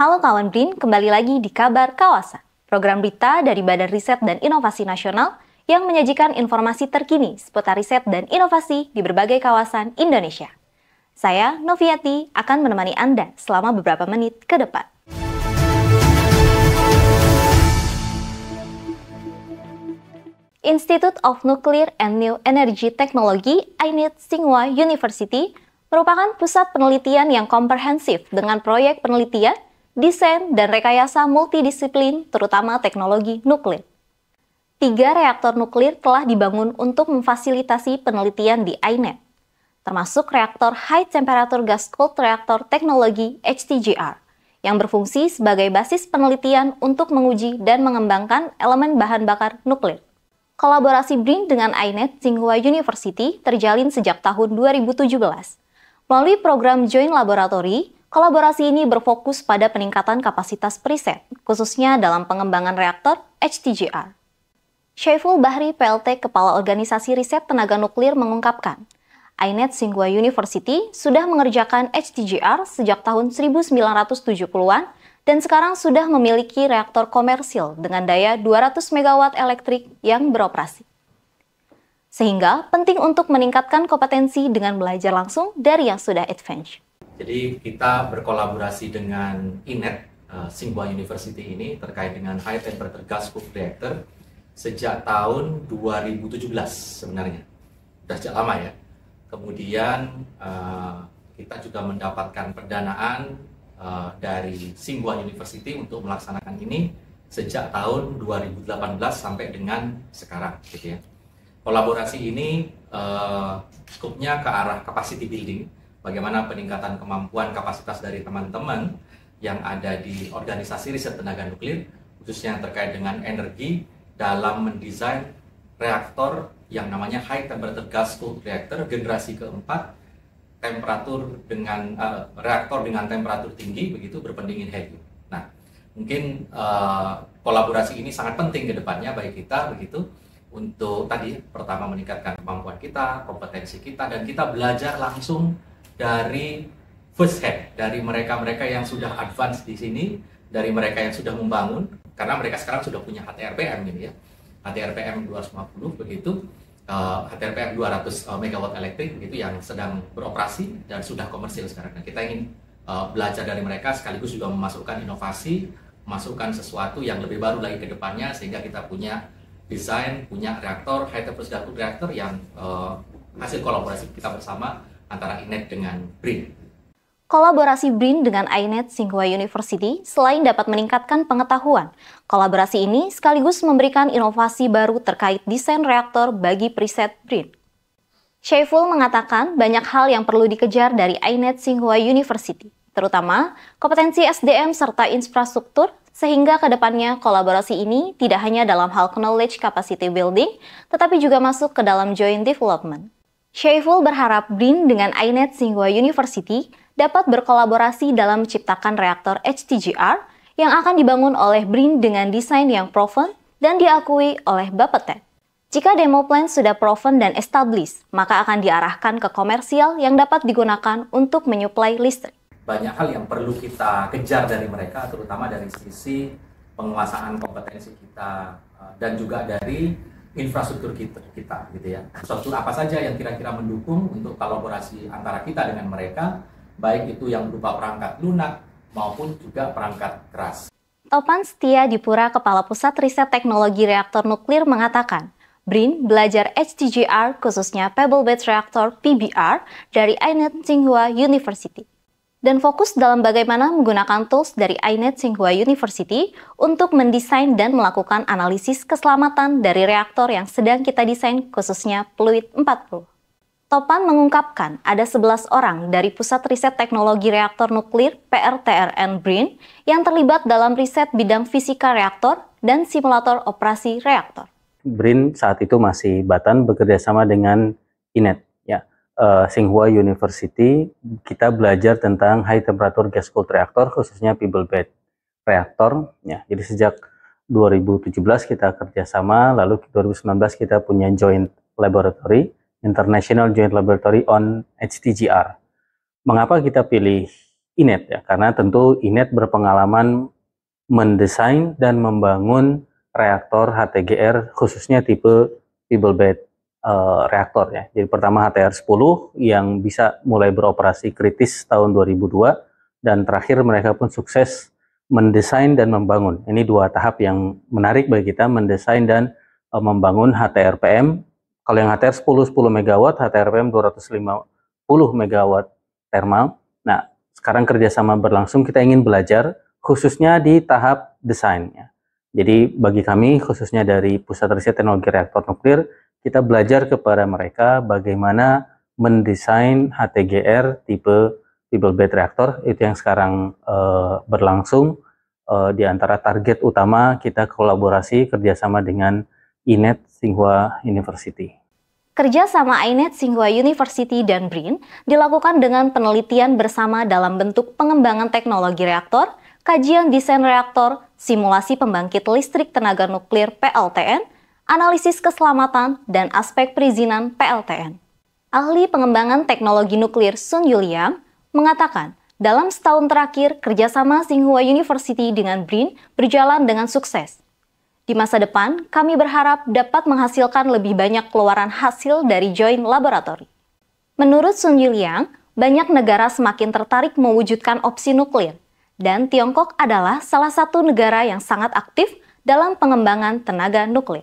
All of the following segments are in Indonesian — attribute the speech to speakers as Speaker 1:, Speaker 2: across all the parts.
Speaker 1: Halo kawan Brin, kembali lagi di Kabar Kawasan, program berita dari Badan Riset dan Inovasi Nasional yang menyajikan informasi terkini seputar riset dan inovasi di berbagai kawasan Indonesia. Saya, Noviati, akan menemani Anda selama beberapa menit ke depan. Institute of Nuclear and New Energy Technology INIT e Tsinghua University merupakan pusat penelitian yang komprehensif dengan proyek penelitian desain, dan rekayasa multidisiplin, terutama teknologi nuklir. Tiga reaktor nuklir telah dibangun untuk memfasilitasi penelitian di INET, termasuk reaktor High Temperature Gas Cold Reactor Teknologi HTGR, yang berfungsi sebagai basis penelitian untuk menguji dan mengembangkan elemen bahan bakar nuklir. Kolaborasi BRIN dengan INET Tsinghua University terjalin sejak tahun 2017. Melalui program Joint Laboratory, Kolaborasi ini berfokus pada peningkatan kapasitas preset, khususnya dalam pengembangan reaktor HTGR. Syaiful Bahri, PLT Kepala Organisasi Riset Tenaga Nuklir mengungkapkan, INET Singhua University sudah mengerjakan HTGR sejak tahun 1970-an dan sekarang sudah memiliki reaktor komersil dengan daya 200 MW elektrik yang beroperasi. Sehingga penting untuk meningkatkan kompetensi dengan belajar langsung dari yang sudah advance.
Speaker 2: Jadi
Speaker 3: kita berkolaborasi dengan INET, uh, eh, Singhua University ini terkait dengan High Temperature Gas Reactor sejak tahun 2017 sebenarnya. Sudah sejak lama ya. Kemudian uh, kita juga mendapatkan perdanaan uh, dari Singhua University untuk melaksanakan ini sejak tahun 2018 sampai dengan sekarang gitu ya. Kolaborasi ini uh, ke arah capacity building bagaimana peningkatan kemampuan kapasitas dari teman-teman yang ada di organisasi riset tenaga nuklir, khususnya yang terkait dengan energi dalam mendesain reaktor yang namanya high temperature gas cooled reactor generasi keempat temperatur dengan uh, reaktor dengan temperatur tinggi begitu berpendingin heavy. Nah, mungkin uh, kolaborasi ini sangat penting ke depannya bagi kita begitu untuk tadi pertama meningkatkan kemampuan kita, kompetensi kita dan kita belajar langsung dari first head, dari mereka-mereka yang sudah advance di sini, dari mereka yang sudah membangun, karena mereka sekarang sudah punya HTRPM gitu ya, HTRPM 250 begitu, uh, HTRPM 200 MW megawatt elektrik begitu yang sedang beroperasi dan sudah komersil sekarang. Nah, kita ingin eh, belajar dari mereka sekaligus juga memasukkan inovasi, masukkan sesuatu yang lebih baru lagi ke depannya sehingga kita punya desain, punya reaktor, high temperature reactor yang uh, hasil kolaborasi kita bersama antara INET dengan BRIN.
Speaker 1: Kolaborasi BRIN dengan INET Tsinghua University selain dapat meningkatkan pengetahuan, kolaborasi ini sekaligus memberikan inovasi baru terkait desain reaktor bagi preset BRIN. Sheiful mengatakan banyak hal yang perlu dikejar dari INET Tsinghua University, terutama kompetensi SDM serta infrastruktur sehingga kedepannya kolaborasi ini tidak hanya dalam hal knowledge capacity building, tetapi juga masuk ke dalam joint development. Syaiful berharap BRIN dengan INET Tsinghua University dapat berkolaborasi dalam menciptakan reaktor HTGR yang akan dibangun oleh BRIN dengan desain yang proven dan diakui oleh Bapeten. Jika demo plan sudah proven dan established, maka akan diarahkan ke komersial yang dapat digunakan untuk menyuplai listrik.
Speaker 3: Banyak hal yang perlu kita kejar dari mereka, terutama dari sisi penguasaan kompetensi kita eh, dan juga dari infrastruktur kita, kita gitu ya. Struktur apa saja yang kira-kira mendukung untuk kolaborasi antara kita dengan mereka, baik itu yang berupa perangkat lunak maupun juga perangkat keras.
Speaker 1: Topan Setia Dipura, Kepala Pusat Riset Teknologi Reaktor Nuklir mengatakan, BRIN belajar HTGR khususnya Pebble Bed Reactor PBR dari Ainet Tsinghua University dan fokus dalam bagaimana menggunakan tools dari INET Tsinghua University untuk mendesain dan melakukan analisis keselamatan dari reaktor yang sedang kita desain khususnya Fluid 40. Topan mengungkapkan ada 11 orang dari Pusat Riset Teknologi Reaktor Nuklir PRTRN BRIN yang terlibat dalam riset bidang fisika reaktor dan simulator operasi reaktor.
Speaker 2: BRIN saat itu masih Batan bekerjasama dengan INET uh, University kita belajar tentang high temperature gas cooled reactor khususnya Pebble bed reactor. ya. Jadi sejak 2017 kita kerjasama lalu 2019 kita punya joint laboratory International Joint Laboratory on HTGR. Mengapa kita pilih INET ya? Karena tentu INET berpengalaman mendesain dan membangun reaktor HTGR khususnya tipe Pebble bed Eh, reaktor ya. Jadi pertama HTR10 yang bisa mulai beroperasi kritis tahun 2002 dan terakhir mereka pun sukses mendesain dan membangun. Ini dua tahap yang menarik bagi kita mendesain dan uh, membangun HTRPM. Kalau yang HTR10 10 MW, HTRPM 250 MW thermal. Nah, sekarang kerjasama berlangsung kita ingin belajar khususnya di tahap desainnya. Jadi bagi kami khususnya dari Pusat Riset Teknologi Reaktor Nuklir kita belajar kepada mereka bagaimana mendesain HTGR tipe People Bed Reactor itu yang sekarang uh, berlangsung uh, di antara target utama kita kolaborasi kerjasama dengan INET Singhua University.
Speaker 1: Kerjasama INET Singhua University dan BRIN dilakukan dengan penelitian bersama dalam bentuk pengembangan teknologi reaktor, kajian desain reaktor, simulasi pembangkit listrik tenaga nuklir PLTN, analisis keselamatan, dan aspek perizinan PLTN. Ahli pengembangan teknologi nuklir Sun Yuliang mengatakan, dalam setahun terakhir, kerjasama Tsinghua University dengan BRIN berjalan dengan sukses. Di masa depan, kami berharap dapat menghasilkan lebih banyak keluaran hasil dari joint laboratory. Menurut Sun Yuliang, banyak negara semakin tertarik mewujudkan opsi nuklir, dan Tiongkok adalah salah satu negara yang sangat aktif dalam pengembangan tenaga nuklir.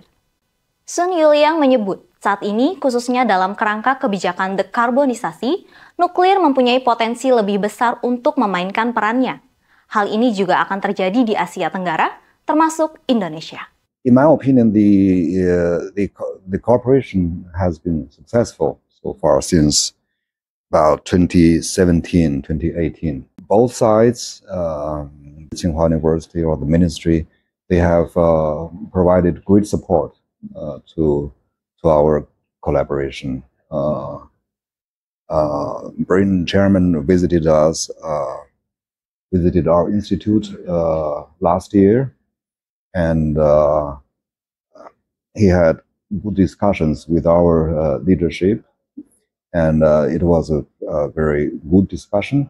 Speaker 1: Sun Yuliang menyebut, saat ini khususnya dalam kerangka kebijakan dekarbonisasi, nuklir mempunyai potensi lebih besar untuk memainkan perannya. Hal ini juga akan terjadi di Asia Tenggara, termasuk Indonesia.
Speaker 4: In my opinion, the uh, the the cooperation has been successful so far since about 2017, 2018. Both sides, uh, Tsinghua University or the ministry, they have uh, provided great support Uh, to to our collaboration. Uh, uh, Brin Chairman visited us, visited our institute last year, and he had good discussions with our leadership, and it was a, a, very good discussion.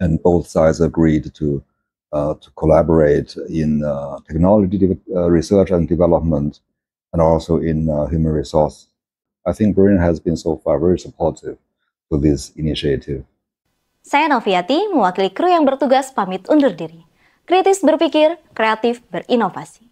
Speaker 4: And both sides agreed to to collaborate in technology research and development and also in uh, human resource. I think Berlin has been so far very supportive for this initiative.
Speaker 1: Saya Noviati, mewakili kru yang bertugas pamit undur diri. Kritis berpikir, kreatif berinovasi.